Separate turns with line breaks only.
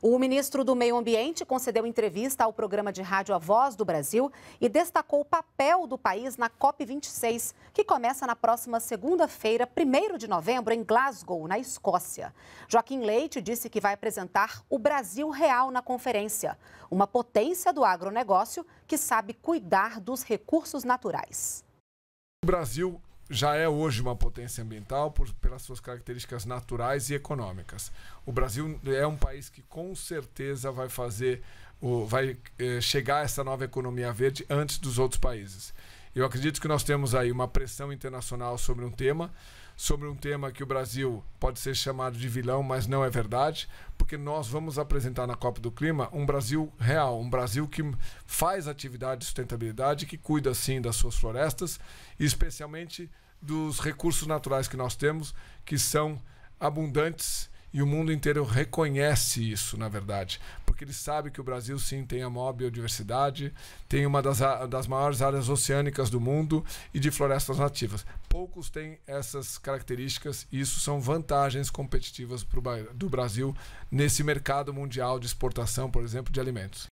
O ministro do Meio Ambiente concedeu entrevista ao programa de rádio A Voz do Brasil e destacou o papel do país na COP26, que começa na próxima segunda-feira, 1 de novembro, em Glasgow, na Escócia. Joaquim Leite disse que vai apresentar o Brasil real na conferência, uma potência do agronegócio que sabe cuidar dos recursos naturais.
O Brasil já é hoje uma potência ambiental por, pelas suas características naturais e econômicas. O Brasil é um país que com certeza vai fazer, o, vai eh, chegar a essa nova economia verde antes dos outros países. Eu acredito que nós temos aí uma pressão internacional sobre um tema, sobre um tema que o Brasil pode ser chamado de vilão, mas não é verdade porque nós vamos apresentar na Copa do Clima um Brasil real, um Brasil que faz atividade de sustentabilidade, que cuida sim das suas florestas, e especialmente dos recursos naturais que nós temos, que são abundantes e o mundo inteiro reconhece isso, na verdade, porque ele sabe que o Brasil, sim, tem a maior biodiversidade, tem uma das, das maiores áreas oceânicas do mundo e de florestas nativas. Poucos têm essas características e isso são vantagens competitivas pro, do Brasil nesse mercado mundial de exportação, por exemplo, de alimentos.